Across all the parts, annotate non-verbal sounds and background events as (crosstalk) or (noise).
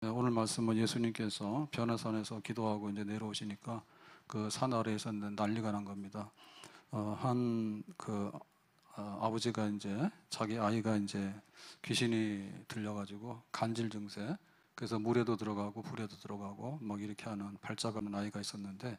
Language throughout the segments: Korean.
네, 오늘 말씀은 예수님께서 변화산에서 기도하고 이제 내려오시니까 그 산 아래에서 난리가 난 겁니다. 어, 한그 어, 아버지가 이제 자기 아이가 이제 귀신이 들려가지고 간질 증세, 그래서 물에도 들어가고 불에도 들어가고 막 이렇게 하는 발작하는 아이가 있었는데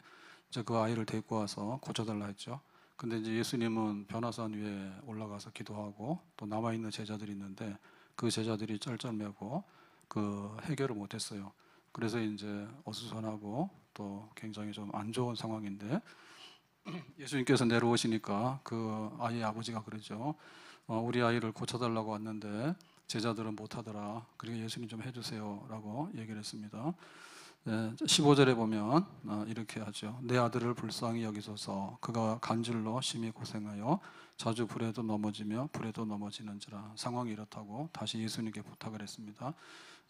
이제 그 아이를 데리고 와서 고쳐달라 했죠. 근데 이제 예수님은 변화산 위에 올라가서 기도하고 또 남아 있는 제자들이 있는데 그 제자들이 쩔쩔매고 그 해결을 못했어요. 그래서 이제 어수선하고 또 굉장히 좀 안 좋은 상황인데 (clears throat) 예수님께서 내려오시니까 그 아이의 아버지가 그러죠. 어, 우리 아이를 고쳐달라고 왔는데 제자들은 못하더라. 그리고 예수님 좀 해주세요라고 얘기를 했습니다. 예, 15절에 보면 어, 이렇게 하죠. 내 아들을 불쌍히 여기소서. 그가 간질로 심히 고생하여 자주 불에도 넘어지며 불에도 넘어지는지라 상황이 이렇다고 다시 예수님께 부탁을 했습니다.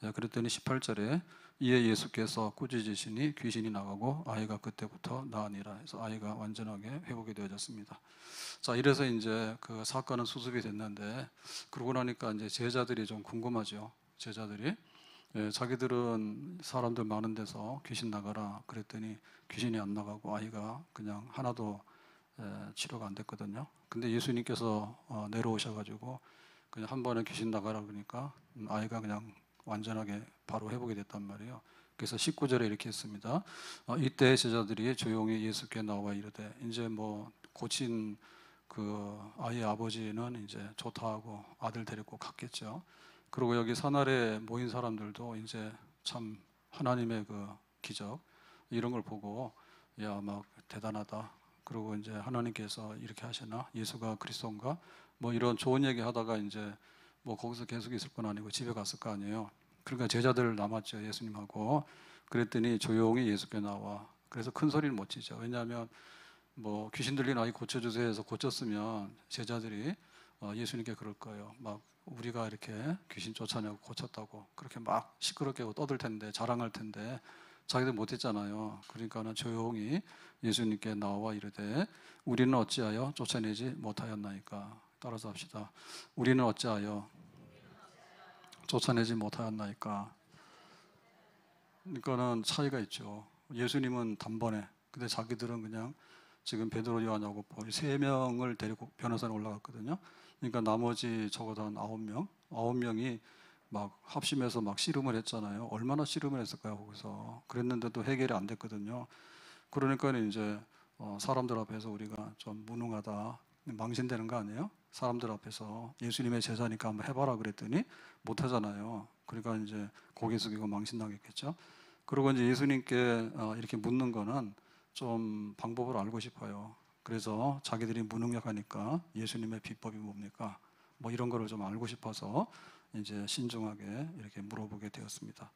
예, 그랬더니 18절에 이에 예수께서 꾸짖으시니 귀신이 나가고 아이가 그때부터 나으니라 해서 아이가 완전하게 회복이 되어졌습니다. 자, 이래서 이제 그 사건은 수습이 됐는데 그러고 나니까 이제 제자들이 좀 궁금하죠. 제자들이 예, 자기들은 사람들 많은 데서 귀신 나가라 그랬더니 귀신이 안 나가고 아이가 그냥 하나도 예, 치료가 안 됐거든요. 근데 예수님께서 어, 내려오셔가지고 그냥 한 번에 귀신 나가라 그러니까 아이가 그냥 완전하게 바로 회복이 됐단 말이에요. 그래서 19절에 이렇게 했습니다. 어, 이때 제자들이 조용히 예수께 나와 이르되 이제 뭐 고친 그 아이의 아버지는 이제 좋다 하고 아들 데리고 갔겠죠. 그리고 여기 산알에 모인 사람들도 이제 참 하나님의 그 기적 이런 걸 보고 야 막 대단하다. 그리고 이제 하나님께서 이렇게 하시나 예수가 그리스도인가 뭐 이런 좋은 얘기 하다가 이제 뭐 거기서 계속 있을 건 아니고 집에 갔을 거 아니에요. 그러니까 제자들 남았죠 예수님하고 그랬더니 조용히 예수께 나와 그래서 큰 소리를 못 치죠. 왜냐하면 뭐 귀신 들린 아이 고쳐주세요 해서 고쳤으면 제자들이 어, 예수님께 그럴 거예요. 막 우리가 이렇게 귀신 쫓아내고 고쳤다고 그렇게 막 시끄럽게 떠들 텐데 자랑할 텐데 자기들 못했잖아요. 그러니까는 조용히 예수님께 나와 이르되 우리는 어찌하여 쫓아내지 못하였나이까. 따라서 합시다. 우리는 어찌하여 쫓아내지 못하였나이까. 그러니까는 차이가 있죠. 예수님은 단번에 근데 자기들은 그냥 지금 베드로 요한 야고세 뭐 명을 데리고 변호사에 올라갔거든요. 그러니까 나머지 적어도 한 아홉 명, 아홉 명이 막 합심해서 막 씨름을 했잖아요. 얼마나 씨름을 했을까요 거기서? 그랬는데도 해결이 안 됐거든요. 그러니까 이제 어, 사람들 앞에서 우리가 좀 무능하다, 망신되는 거 아니에요? 사람들 앞에서 예수님의 제자니까 한번 해봐라 그랬더니 못하잖아요. 그러니까 이제 고개 숙이고 망신당했겠죠. 그리고 이제 예수님께 어, 이렇게 묻는 거는 좀 방법을 알고 싶어요. 그래서 자기들이 무능력하니까 예수님의 비법이 뭡니까? 뭐 이런 거를 좀 알고 싶어서 이제 신중하게 이렇게 물어보게 되었습니다.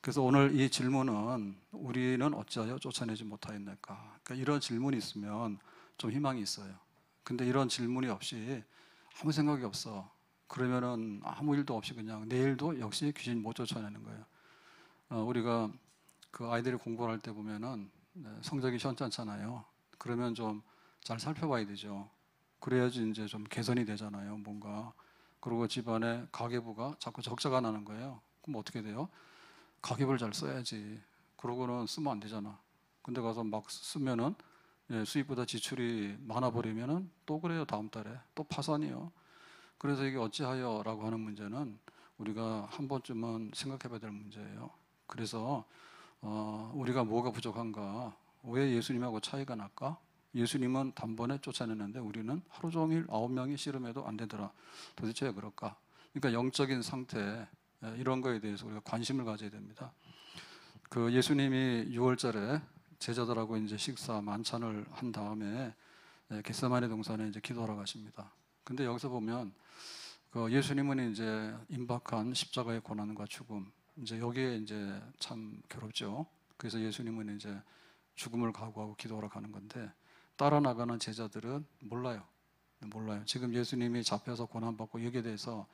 그래서 오늘 이 질문은 우리는 어찌하여 쫓아내지 못하였을까? 그러니까 이런 질문이 있으면 좀 희망이 있어요. 근데 이런 질문이 없이 아무 생각이 없어. 그러면은 아무 일도 없이 그냥 내일도 역시 귀신 못 쫓아내는 거예요. 어, 우리가 그 아이들이 공부를 할 때 보면은 네, 성적이 현찮잖아요. 그러면 좀 잘 살펴봐야 되죠. 그래야지 이제 좀 개선이 되잖아요. 뭔가 그리고 집안에 가계부가 자꾸 적자가 나는 거예요. 그럼 어떻게 돼요? 가계부를 잘 써야지. 그러고는 쓰면 안 되잖아. 근데 가서 막 쓰면은 예, 수입보다 지출이 많아 버리면또 그래요 다음 달에 또 파산이요. 그래서 이게 어찌하여라고 하는 문제는 우리가 한 번쯤은 생각해봐야 될 문제예요. 그래서 어, 우리가 뭐가 부족한가? 왜 예수님하고 차이가 날까? 예수님은 단번에 쫓아내는데 우리는 하루 종일 아홉 명이 씨름해도 안 되더라. 도대체 왜 그럴까? 그러니까 영적인 상태 예, 이런 거에 대해서 우리가 관심을 가져야 됩니다. 그 예수님이 6월절에 제자들하고 이제 식사 만찬을 한 다음에 예, 네, 겟세마네 동산에 이제 기도하러 가십니다. 근데 여기서 보면 그 예수님은 이제 임박한 십자가의 고난과 죽음 이제 여기에 이제 참 괴롭죠. 그래서 예수님은 이제 죽음을 각오하고 기도하러 가는 건데 따라 나가는 제자들은 몰라요. 네, 몰라요. 지금 예수님이 잡혀서 고난받고 여기에 대해서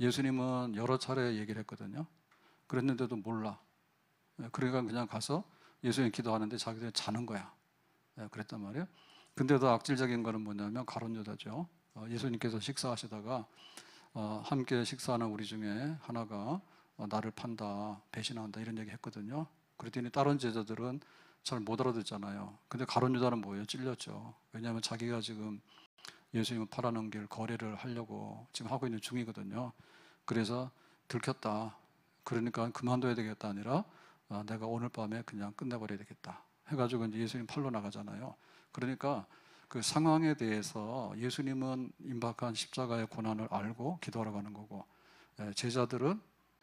예수님은 여러 차례 얘기를 했거든요. 그랬는데도 몰라. 네, 그러니까 그냥 가서 예수님 기도하는데 자기들이 자는 거야. 네, 그랬단 말이에요. 근데 더 악질적인 거는 뭐냐면 가론 여자죠. 어, 예수님께서 식사하시다가 어, 함께 식사하는 우리 중에 하나가 어, 나를 판다, 배신한다 이런 얘기 했거든요. 그랬더니 다른 제자들은 잘 못 알아듣잖아요. 근데 가론 여자는 뭐예요? 찔렸죠. 왜냐하면 자기가 지금 예수님을 팔아넘길 거래를 하려고 지금 하고 있는 중이거든요. 그래서 들켰다. 그러니까 그만둬야 되겠다 아니라 아, 내가 오늘 밤에 그냥 끝내버려야 되겠다. 해가지고 이제 예수님 팔로 나가잖아요. 그러니까 그 상황에 대해서 예수님은 임박한 십자가의 고난을 알고 기도하러 가는 거고 예, 제자들은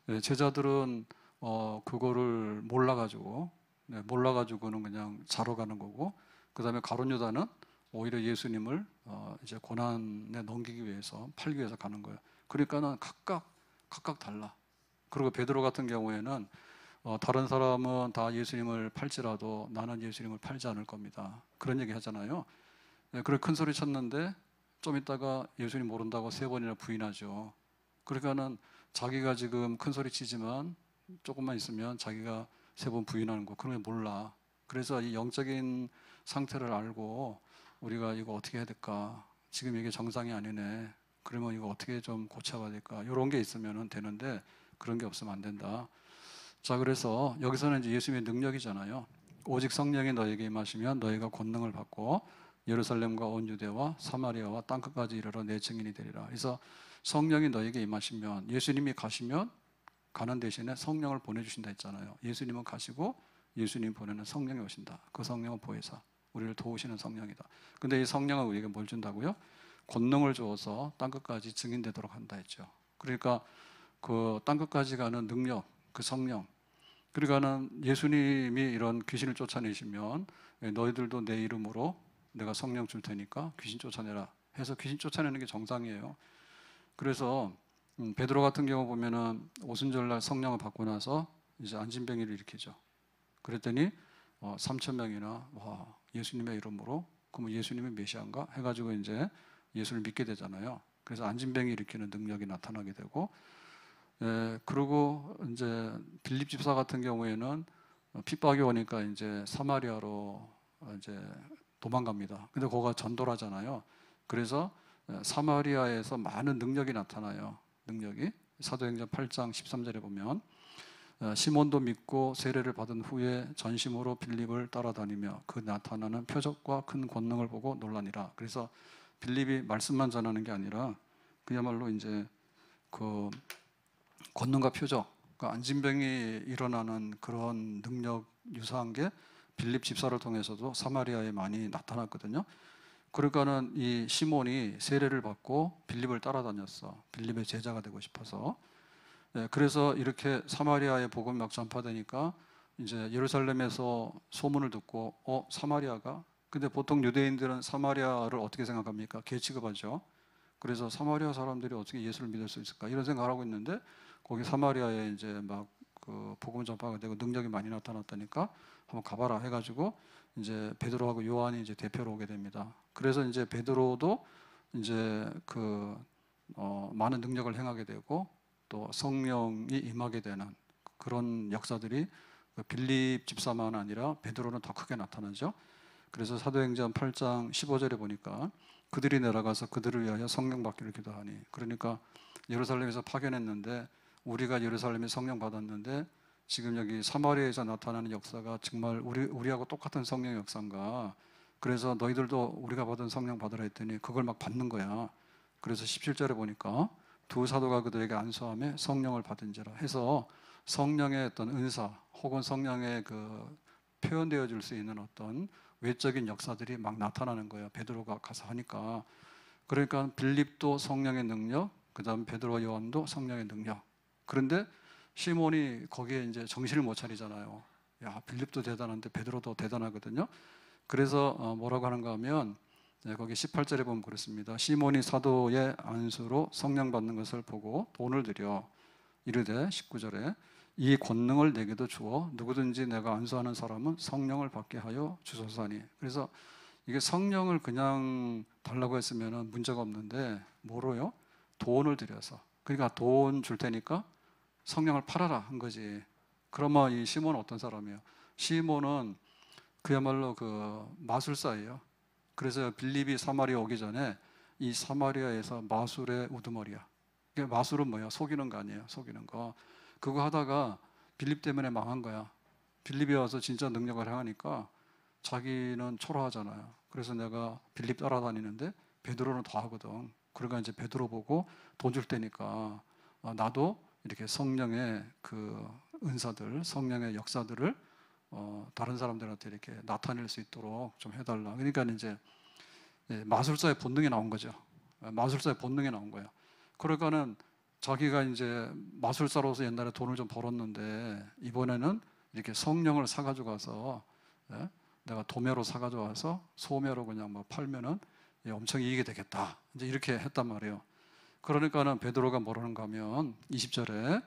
예, 제자들은 어, 그거를 몰라가지고 예, 몰라가지고는 그냥 자러 가는 거고 그 다음에 가론 유다는 오히려 예수님을 어, 이제 고난에 넘기기 위해서 팔기 위해서 가는 거예요. 그러니까는 각각 각각 달라. 그리고 베드로 같은 경우에는 어, 다른 사람은 다 예수님을 팔지라도 나는 예수님을 팔지 않을 겁니다. 그런 얘기 하잖아요. 네, 그래 큰 소리 쳤는데 좀 있다가 예수님 모른다고 세 번이나 부인하죠. 그러니까는 자기가 지금 큰 소리 치지만 조금만 있으면 자기가 세 번 부인하는 거 그런 게 몰라. 그래서 이 영적인 상태를 알고 우리가 이거 어떻게 해야 될까? 지금 이게 정상이 아니네. 그러면 이거 어떻게 좀 고쳐야 될까? 이런 게 있으면 되는데 그런 게 없으면 안 된다. 자, 그래서 여기서는 이제 예수님의 능력이잖아요. 오직 성령이 너에게 임하시면 너희가 권능을 받고 예루살렘과 온 유대와 사마리아와 땅 끝까지 이르러 내 증인이 되리라. 그래서 성령이 너에게 임하시면 예수님이 가시면 가는 대신에 성령을 보내 주신다 했잖아요. 예수님은 가시고 예수님 보내는 성령이 오신다. 그 성령은 보혜사. 우리를 도우시는 성령이다. 근데 이 성령은 우리에게 뭘 준다고요? 권능을 주어서 땅 끝까지 증인되도록 한다 했죠. 그러니까 그 땅 끝까지 가는 능력, 그 성령, 그러니까는 예수님이 이런 귀신을 쫓아내시면 너희들도 내 이름으로 내가 성령 줄 테니까 귀신 쫓아내라 해서 귀신 쫓아내는 게 정상이에요. 그래서 음, 베드로 같은 경우 보면은 오순절날 성령을 받고 나서 이제 안진병이를 일으키죠. 그랬더니 어, 3천 명이나 와 예수님의 이름으로 그러면 예수님의 메시아인가 해가지고 이제 예수를 믿게 되잖아요. 그래서 안진병이 일으키는 능력이 나타나게 되고 예, 그리고 이제 빌립 집사 같은 경우에는 핍박이 오니까 이제 사마리아로 이제 도망갑니다. 근데 거가 전도라잖아요. 그래서 예, 사마리아에서 많은 능력이 나타나요. 능력이 사도행전 8장 13절에 보면 예, 시몬도 믿고 세례를 받은 후에 전심으로 빌립을 따라다니며 그 나타나는 표적과 큰 권능을 보고 놀라니라. 그래서 빌립이 말씀만 전하는 게 아니라 그야말로 이제 그 권능과 표적, 그러니까 안진병이 일어나는 그런 능력 유사한 게 빌립 집사를 통해서도 사마리아에 많이 나타났거든요. 그러니까는 이 시몬이 세례를 받고 빌립을 따라다녔어. 빌립의 제자가 되고 싶어서. 예, 그래서 이렇게 사마리아의 복음이 막 전파되니까 이제 예루살렘에서 소문을 듣고 어 사마리아가 근데 보통 유대인들은 사마리아를 어떻게 생각합니까? 개 취급하죠. 그래서 사마리아 사람들이 어떻게 예수를 믿을 수 있을까 이런 생각을 하고 있는데 거기 사마리아에 이제 막 그 복음 전파가 되고 능력이 많이 나타났다니까 한번 가봐라 해가지고 이제 베드로하고 요한이 이제 대표로 오게 됩니다. 그래서 이제 베드로도 이제 그 어, 많은 능력을 행하게 되고 또 성령이 임하게 되는 그런 역사들이 그 빌립 집사만 아니라 베드로는 더 크게 나타나죠. 그래서 사도행전 8장 15절에 보니까 그들이 내려가서 그들을 위하여 성령 받기를 기도하니 그러니까 예루살렘에서 파견했는데 우리가 예루살렘에 성령 받았는데 지금 여기 사마리아에서 나타나는 역사가 정말 우리 우리하고 똑같은 성령 역사인가? 그래서 너희들도 우리가 받은 성령 받으라 했더니 그걸 막 받는 거야. 그래서 17절에 보니까 두 사도가 그들에게 안수함에 성령을 받은지라 해서 성령의 어떤 은사 혹은 성령의 그 표현되어 줄 수 있는 어떤 외적인 역사들이 막 나타나는 거예요. 베드로가 가서 하니까 그러니까 빌립도 성령의 능력, 그다음 베드로 요한도 성령의 능력. 그런데 시몬이 거기에 이제 정신을 못 차리잖아요. 야, 빌립도 대단한데 베드로도 대단하거든요. 그래서 어, 뭐라고 하는가 하면 네, 거기 18절에 보면 그렇습니다. 시몬이 사도의 안수로 성령 받는 것을 보고 돈을 들여 이르되 19절에 이 권능을 내게도 주어 누구든지 내가 안수하는 사람은 성령을 받게 하여 주소서하니 그래서 이게 성령을 그냥 달라고 했으면 문제가 없는데 뭐로요? 돈을 들여서 그러니까 돈 줄 테니까 성령을 팔아라 한 거지. 그러면 이 시몬은 어떤 사람이에요? 시몬은 그야말로 그 마술사예요. 그래서 빌립이 사마리아 오기 전에 이 사마리아에서 마술의 우두머리야. 이게 마술은 뭐야? 속이는 거 아니에요? 속이는 거. 그거 하다가 빌립 때문에 망한 거야. 빌립이 와서 진짜 능력을 행하니까 자기는 초라하잖아요. 그래서 내가 빌립 따라다니는데 베드로는 더 하거든. 그러니까 이제 베드로 보고 돈 줄 테니까 아, 나도 이렇게 성령의 그 은사들, 성령의 역사들을 어, 다른 사람들한테 이렇게 나타낼 수 있도록 좀 해달라. 그러니까 이제 예, 마술사의 본능이 나온 거죠. 예, 마술사의 본능이 나온 거예요. 그러니까는 자기가 이제 마술사로서 옛날에 돈을 좀 벌었는데 이번에는 이렇게 성령을 사가지고 가서 예? 내가 도매로 사가져 와서 소매로 그냥 뭐 팔면은 예, 엄청 이익이 되겠다. 이제 이렇게 했단 말이에요. 그러니까는 베드로가 뭐라는가 하면 20절에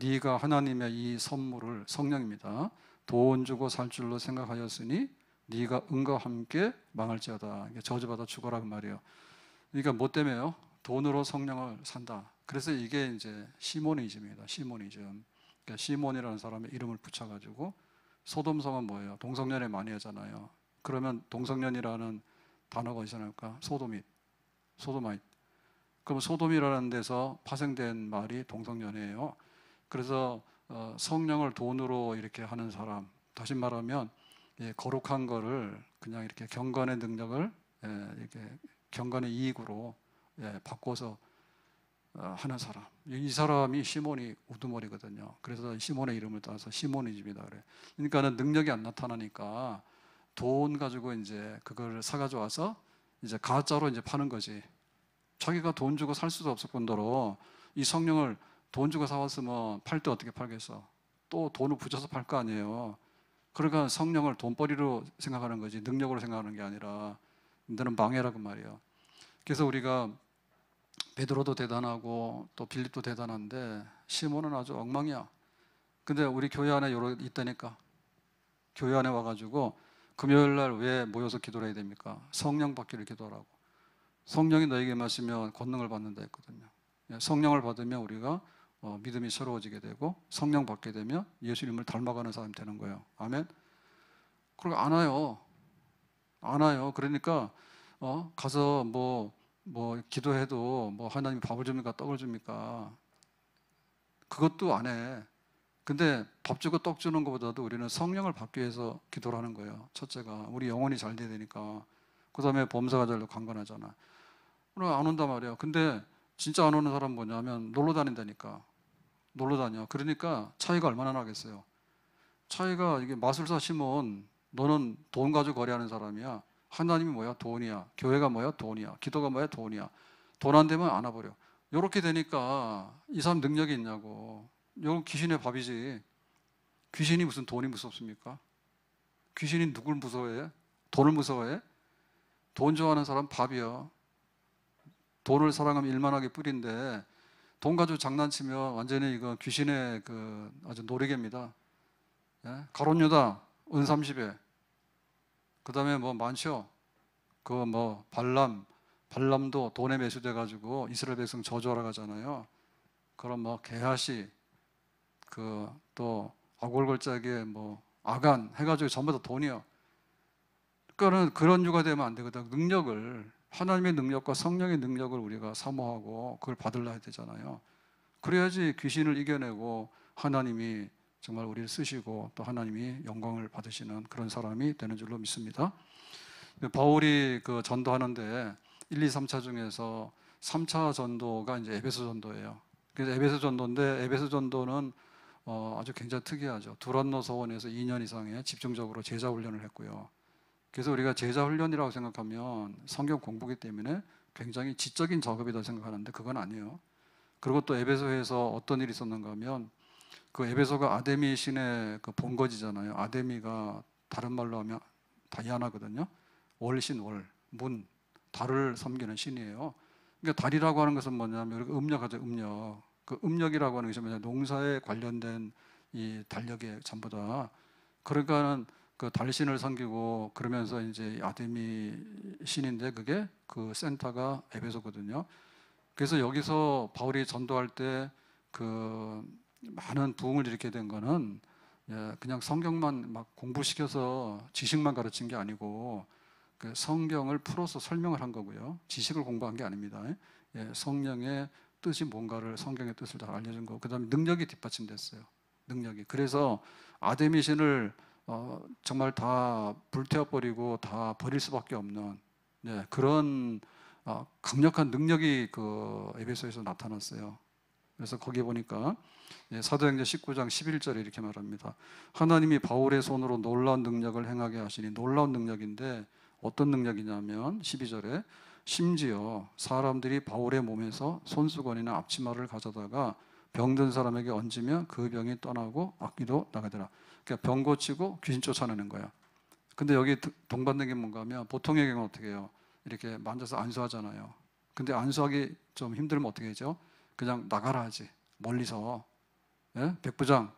네가 하나님의 이 선물을 성령입니다. 돈 주고 살 줄로 생각하였으니 네가 은과 함께 망할지어다. 저주받아 죽어라 그 말이에요. 그러니까 뭐 때문에요? 돈으로 성령을 산다. 그래서 이게 이제 시모니즘입니다. 시모니즘. 그러니까 시몬이라는 사람의 이름을 붙여가지고 소돔성은 뭐예요? 동성연애 많이 하잖아요. 그러면 동성연이라는 단어가 어디서 나올까? 소돔이 소도마이 그럼 소돔이라는 데서 파생된 말이 동성연애예요. 그래서 어, 성령을 돈으로 이렇게 하는 사람, 다시 말하면 예, 거룩한 거를 그냥 이렇게 경건의 능력을 예, 이렇게 경건의 이익으로 예, 바꿔서 어, 하는 사람. 이 사람이 시몬이 우두머리거든요. 그래서 시몬의 이름을 따서 시몬이집이다 그래. 그러니까는 능력이 안 나타나니까 돈 가지고 이제 그걸 사가져 와서 이제 가짜로 이제 파는 거지. 자기가 돈 주고 살 수도 없을 뿐더러 이 성령을 돈 주고 사왔으면 팔 때 어떻게 팔겠어? 또 돈을 부쳐서팔 거 아니에요. 그러니까 성령을 돈벌이로 생각하는 거지 능력으로 생각하는 게 아니라 너는 망해라고 그 말이에요. 그래서 우리가 베드로도 대단하고 또 빌립도 대단한데 시몬은 아주 엉망이야. 근데 우리 교회 안에 여러 있다니까 교회 안에 와가지고 금요일 날 왜 모여서 기도를 해야 됩니까? 성령 받기를 기도하라고. 성령이 너에게 마시면 권능을 받는다 했거든요. 예, 성령을 받으면 우리가 어, 믿음이 새로워지게 되고 성령 받게 되면 예수님을 닮아가는 사람이 되는 거예요. 아멘. 그걸 그러니까 안 와요. 안 와요. 그러니까 어? 가서 뭐뭐 뭐 기도해도 뭐 하나님이 밥을 줍니까 떡을 줍니까? 그것도 안 해. 근데 밥 주고 떡 주는 것보다도 우리는 성령을 받기 위해서 기도를 하는 거예요. 첫째가 우리 영혼이 잘 돼야 되니까. 그다음에 범사가 잘로 강건하잖아. 어, 안 온단 말이에요. 근데 진짜 안 오는 사람 뭐냐면 놀러 다닌다니까. 놀러 다녀. 그러니까 차이가 얼마나 나겠어요. 차이가 이게 마술사 시몬 너는 돈 가지고 거래하는 사람이야. 하나님이 뭐야? 돈이야. 교회가 뭐야? 돈이야. 기도가 뭐야? 돈이야. 돈 안 되면 안 와버려. 이렇게 되니까 이 사람 능력이 있냐고. 이건 귀신의 밥이지. 귀신이 무슨 돈이 무섭습니까? 귀신이 누굴 무서워해? 돈을 무서워해? 돈 좋아하는 사람 밥이야. 돈을 사랑하면 일만하게 뿌린데 돈 가지고 장난치면 완전히 이건 귀신의 그 아주 노력입니다 예? 가론유다 은 30에 뭐 그 다음에 뭐 많죠. 그뭐 발람 발람도 돈에 매수돼 가지고 이스라엘 백성 저주하러 가잖아요. 그럼 뭐 게하시 그또아골골짜기뭐 아간 해가지고 전부 다 돈이요. 그러니까는 그런 유가 되면 안 되거든. 능력을 하나님의 능력과 성령의 능력을 우리가 사모하고 그걸 받으려 되잖아요. 그래야지 귀신을 이겨내고 하나님이 정말 우리를 쓰시고 또 하나님이 영광을 받으시는 그런 사람이 되는 줄로 믿습니다. 바울이 그 전도하는데 1, 2, 3차 중에서 3차 전도가 이제 에베소 전도예요. 그래서 에베소 전도인데 에베소 전도는 어 아주 굉장히 특이하죠. 두란노 서원에서 2년 이상의 집중적으로 제자 훈련을 했고요. 그래서 우리가 제자 훈련이라고 생각하면 성경 공부기 때문에 굉장히 지적인 작업이다 생각하는데 그건 아니에요. 그리고 또 에베소에서 어떤 일이 있었는가 하면 그 에베소가 아데미 신의 그 본거지잖아요. 아데미가 다른 말로 하면 다이아나거든요. 월신 월, 문, 달을 섬기는 신이에요. 그러니까 달이라고 하는 것은 뭐냐면 음력하죠. 음력. 그 음력이라고 하는 것이 뭐냐 농사에 관련된 이 달력의 전부 다. 그러니까는 그 달신을 섬기고 그러면서 이제 아데미 신인데 그게 그 센터가 에베소거든요. 그래서 여기서 바울이 전도할 때 그 많은 부흥을 일으키게 된 거는 예, 그냥 성경만 막 공부시켜서 지식만 가르친 게 아니고 그 성경을 풀어서 설명을 한 거고요. 지식을 공부한 게 아닙니다. 예, 성령의 뜻이 뭔가를 성경의 뜻을 다 알려준 거고 그다음에 능력이 뒷받침됐어요. 능력이. 그래서 아데미 신을 어, 정말 다 불태워버리고 다 버릴 수밖에 없는 네, 그런 어, 강력한 능력이 그 에베소에서 나타났어요. 그래서 거기 보니까 예, 사도행전 19장 11절에 이렇게 말합니다. 하나님이 바울의 손으로 놀라운 능력을 행하게 하시니 놀라운 능력인데 어떤 능력이냐면 12절에 심지어 사람들이 바울의 몸에서 손수건이나 앞치마를 가져다가 병든 사람에게 얹으며 그 병이 떠나고 악기도 나가더라. 그러병 그러니까 고치고 귀신 쫓아내는 거예요. 근데 여기 동반된 게 뭔가 하면 보통의 경우 어떻게 해요? 이렇게 만져서 안수하잖아요. 근데 안수하기 좀 힘들면 어떻게 하죠? 그냥 나가라 하지. 멀리서. 예? 백부장,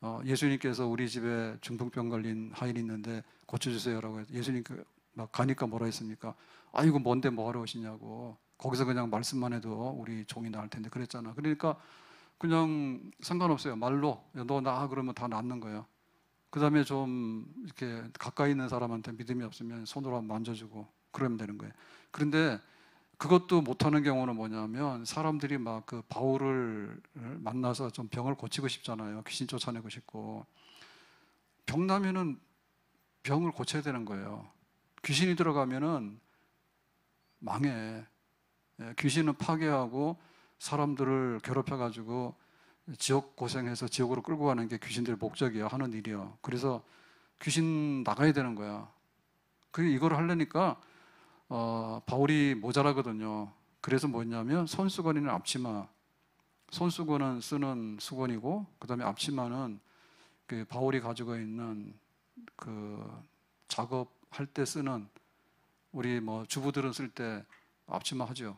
어, 예수님께서 우리 집에 중풍병 걸린 하인이 있는데 고쳐주세요라고 해서 예수님께 그 막 가니까 뭐라 했습니까? 아, 이고 뭔데 뭐하러 오시냐고. 거기서 그냥 말씀만 해도 우리 종이 나을 텐데 그랬잖아. 그러니까 그냥 상관없어요. 말로 너 나 그러면 다 낫는 거예요. 그 다음에 좀 이렇게 가까이 있는 사람한테 믿음이 없으면 손으로 한번 만져주고 그러면 되는 거예요. 그런데 그것도 못하는 경우는 뭐냐면 사람들이 막 그 바울을 만나서 좀 병을 고치고 싶잖아요. 귀신 쫓아내고 싶고 병 나면은 병을 고쳐야 되는 거예요. 귀신이 들어가면은 망해. 예, 귀신은 파괴하고 사람들을 괴롭혀가지고 지옥 고생해서 지옥으로 끌고 가는 게 귀신들의 목적이에요. 하는 일이요. 그래서 귀신 나가야 되는 거야. 그 이걸 하려니까 어, 바울이 모자라거든요. 그래서 뭐냐면 손수건이는 앞치마, 손수건은 쓰는 수건이고 그다음에 앞치마는 그 바울이 가지고 있는 그 작업할 때 쓰는 우리 뭐 주부들은 쓸 때 앞치마 하죠.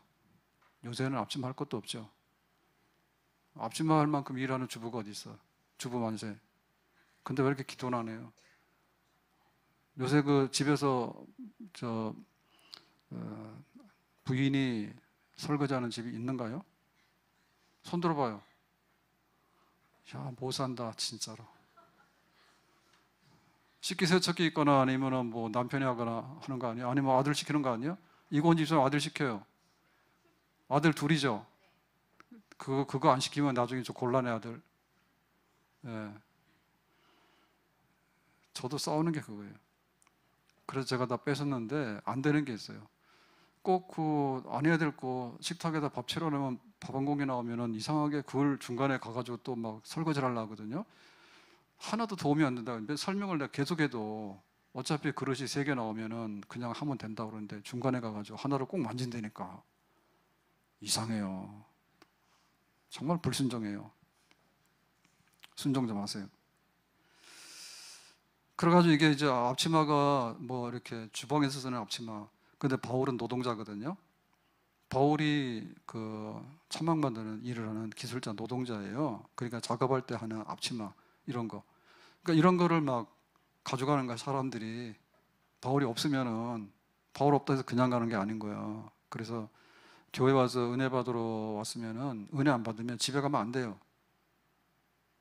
요새는 앞치마 할 것도 없죠. 앞치마 할 만큼 일하는 주부가 어디 있어? 주부 만세. 근데 왜 이렇게 기도는 안 해요? 요새 그 집에서 저 어, 부인이 설거지하는 집이 있는가요? 손 들어봐요. 야, 못 뭐 산다, 진짜로. 식기 세척기 있거나 아니면은 뭐 남편이 하거나 하는 거 아니에요? 아니면 아들 시키는 거 아니에요? 이건 집사람 아들 시켜요. 아들 둘이죠. 그거, 그거 안 시키면 나중에 저 곤란해 아들. 예. 저도 싸우는 게 그거예요. 그래서 제가 다 뺏었는데 안 되는 게 있어요. 꼭그안 해야 될 거 식탁에다 밥차려놓면밥 한 공기 나오면은 이상하게 그걸 중간에 가가지고 또 막 설거지를 하려 하거든요. 하나도 도움이 안 된다. 근데 설명을 내가 계속해도 어차피 그릇이 세 개 나오면은 그냥 하면 된다 그러는데 중간에 가가지고 하나를 꼭 만진다니까 이상해요. 정말 불순종해요. 순종 좀 하세요. 그래가지고 이게 이제 앞치마가 뭐 이렇게 주방에서 쓰는 앞치마. 근데 바울은 노동자거든요. 바울이 그 천막 만드는 일을 하는 기술자 노동자예요. 그러니까 작업할 때 하는 앞치마 이런 거. 그러니까 이런 거를 막 가져가는 거야 사람들이 바울이 없으면은 바울 없다 해서 그냥 가는 게 아닌 거야. 그래서 교회 와서 은혜 받으러 왔으면은 은혜 안 받으면 집에 가면 안 돼요.